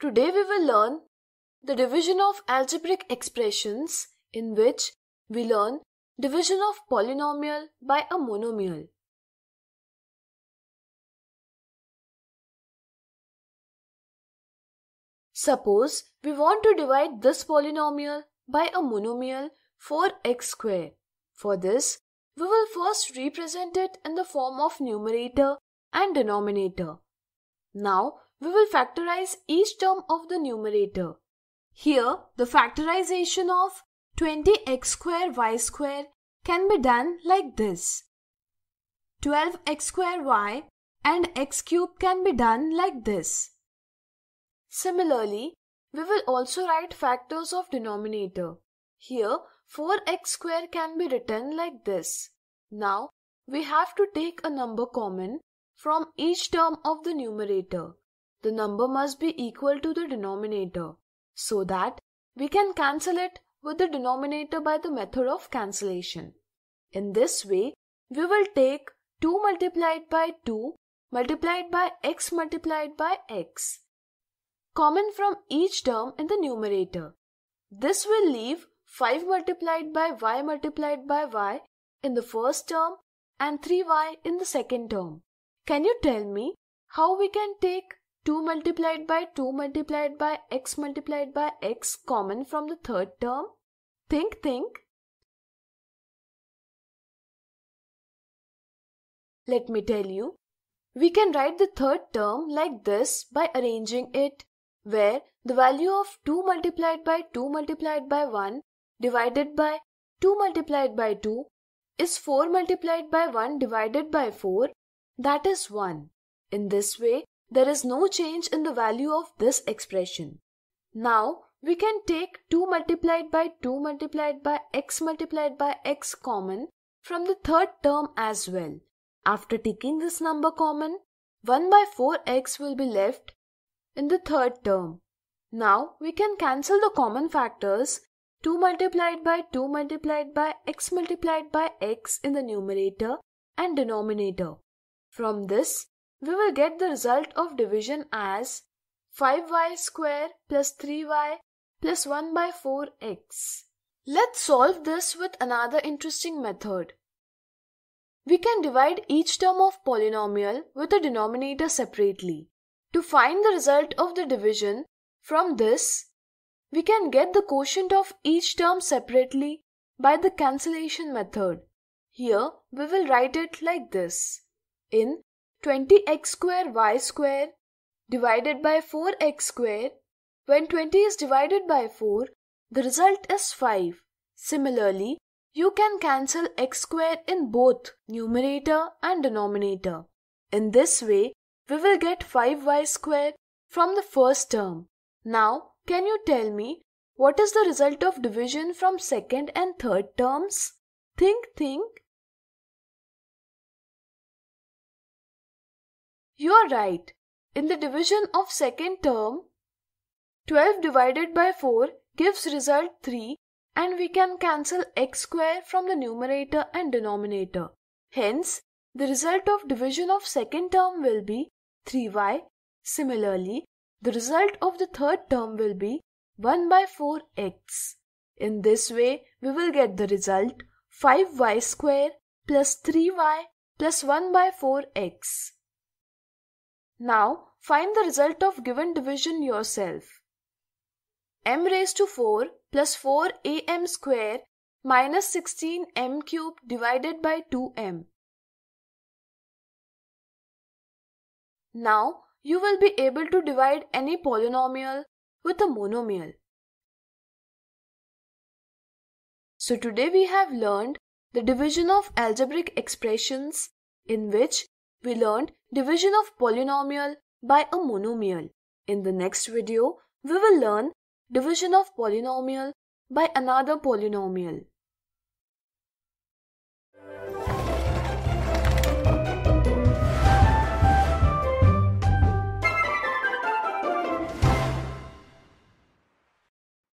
Today we will learn the division of algebraic expressions in which we learn division of polynomial by a monomial. Suppose we want to divide this polynomial by a monomial 4x square. For this, we will first represent it in the form of numerator and denominator. Now, we will factorize each term of the numerator. Here, the factorization of 20x square y square can be done like this. 12x square y and x cube can be done like this. Similarly, we will also write factors of denominator. Here, 4x square can be written like this. Now, we have to take a number common from each term of the numerator the number must be equal to the denominator so that we can cancel it with the denominator by the method of cancellation. In this way, we will take 2 multiplied by 2 multiplied by x multiplied by x common from each term in the numerator. This will leave 5 multiplied by y multiplied by y in the first term and 3y in the second term. Can you tell me how we can take 2 multiplied by 2 multiplied by x multiplied by x common from the third term. Think, think. Let me tell you, we can write the third term like this by arranging it, where the value of 2 multiplied by 2 multiplied by 1 divided by 2 multiplied by 2 is 4 multiplied by 1 divided by 4, that is 1. In this way, there is no change in the value of this expression. Now, we can take 2 multiplied by 2 multiplied by x multiplied by x common from the third term as well. After taking this number common, 1 by 4x will be left in the third term. Now we can cancel the common factors 2 multiplied by 2 multiplied by x multiplied by x in the numerator and denominator. From this we will get the result of division as 5y square plus 3y plus 1 by 4x. Let's solve this with another interesting method. We can divide each term of polynomial with the denominator separately. To find the result of the division from this, we can get the quotient of each term separately by the cancellation method. Here we will write it like this. In 20x square y square divided by 4x square. When 20 is divided by 4, the result is 5. Similarly, you can cancel x square in both numerator and denominator. In this way, we will get 5y square from the first term. Now, can you tell me what is the result of division from second and third terms? Think, think You are right. In the division of second term, 12 divided by 4 gives result 3 and we can cancel x square from the numerator and denominator. Hence, the result of division of second term will be 3y. Similarly, the result of the third term will be 1 by 4x. In this way, we will get the result 5y square plus 3y plus 1 by 4x. Now find the result of given division yourself. m raised to 4 plus 4am square minus 16m cubed divided by 2m. Now you will be able to divide any polynomial with a monomial. So today we have learned the division of algebraic expressions in which we learned division of polynomial by a monomial. In the next video, we will learn division of polynomial by another polynomial.